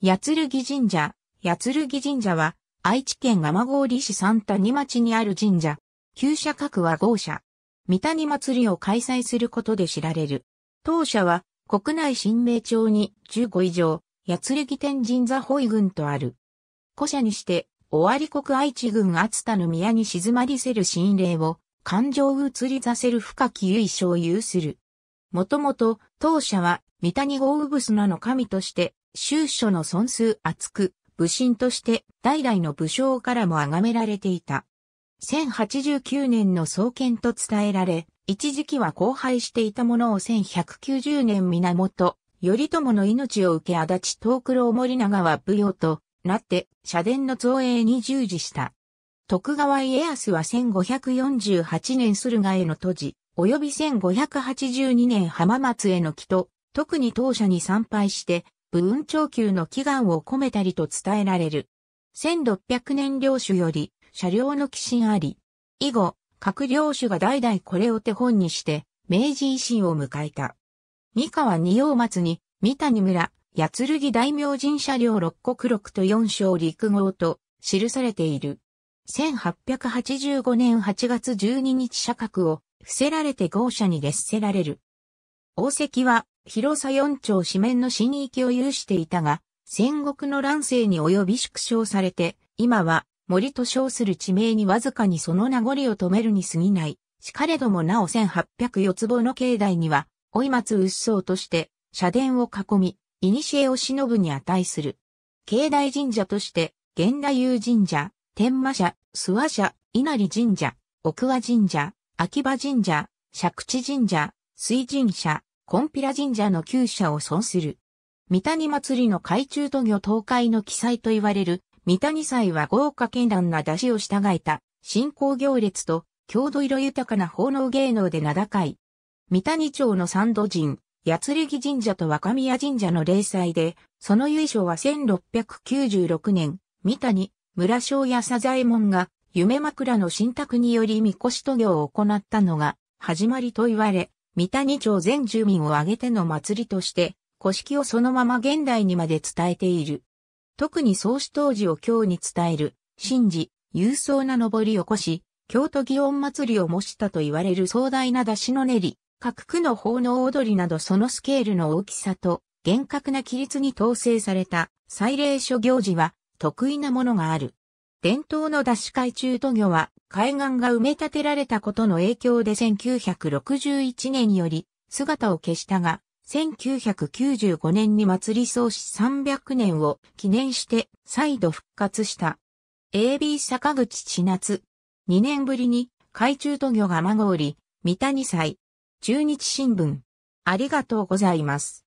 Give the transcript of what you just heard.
八剣神社、八剣神社は、愛知県蒲郡市三谷町にある神社。旧社各は豪社。三谷祭りを開催することで知られる。当社は、国内新名町に15以上、八剣天神座保育群とある。古社にして、尾張国愛知郡厚田の宮に静まりせる神霊を、感情移りさせる深き由緒を有する。もともと、当社は、三谷豪雨ブスの神として、宗書の尊数厚く、武神として代々の武将からも崇められていた。1089年の創建と伝えられ、一時期は荒廃していたものを1190年源、頼朝の命を受け足立東九郎森長は武用となって社殿の造営に従事した。徳川家康は1548年駿河への都事、及び1582年浜松への帰と、特に当社に参拝して、部運長級の祈願を込めたりと伝えられる。1600年領主より、車両の寄進あり。以後、各領主が代々これを手本にして、明治維新を迎えた。三河二葉松に、三谷村、八剣大明神車両六国六と四章陸号と記されている。1885年8月12日社格を伏せられて豪車に列せられる。王石は広さ四町四面の新域を有していたが、戦国の乱世に及び縮小されて、今は森と称する地名にわずかにその名残を止めるに過ぎない。しかれどもなお1804坪の境内には、追松鬱うとして、社殿を囲み、古を忍ぶに値する。境内神社として、源太雄神社、天馬社、諏訪社、稲荷神社、奥和神社、秋葉神社、石地神社、水神社、コンピラ神社の旧社を損する。三谷祭りの海中土魚東海の記載と言われる、三谷祭は豪華絢爛な出汁を従えた、信仰行列と、郷土色豊かな奉納芸能で名高い。三谷町の三度神、八木神社と若宮神社の霊祭で、その由緒は1696年、三谷、村正やザエモ門が、夢枕の新託により神輿渡魚を行ったのが、始まりと言われ、三谷町全住民を挙げての祭りとして、古式をそのまま現代にまで伝えている。特に創始当時を今日に伝える、神事、勇壮な登り起こし、京都祇園祭りを模したと言われる壮大な出しの練り、各区の奉納踊りなどそのスケールの大きさと、厳格な規律に統制された祭礼諸行事は、得意なものがある。伝統の脱脂海中渡魚は海岸が埋め立てられたことの影響で1961年より姿を消したが、1995年に祭り創始300年を記念して再度復活した。AB 坂口千夏。2年ぶりに海中渡魚が孫織、三谷祭。中日新聞。ありがとうございます。